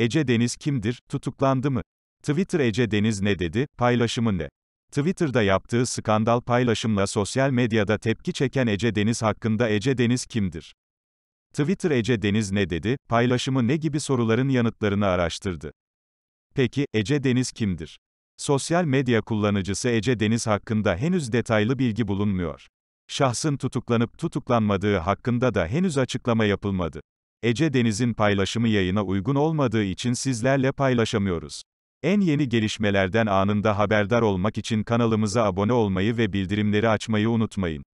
Ece Deniz kimdir, tutuklandı mı? Twitter Ece Deniz ne dedi, paylaşımı ne? Twitter'da yaptığı skandal paylaşımla sosyal medyada tepki çeken Ece Deniz hakkında Ece Deniz kimdir? Twitter Ece Deniz ne dedi, paylaşımı ne gibi soruların yanıtlarını araştırdı. Peki, Ece Deniz kimdir? Sosyal medya kullanıcısı Ece Deniz hakkında henüz detaylı bilgi bulunmuyor. Şahsın tutuklanıp tutuklanmadığı hakkında da henüz açıklama yapılmadı. Ece Deniz'in paylaşımı yayına uygun olmadığı için sizlerle paylaşamıyoruz. En yeni gelişmelerden anında haberdar olmak için kanalımıza abone olmayı ve bildirimleri açmayı unutmayın.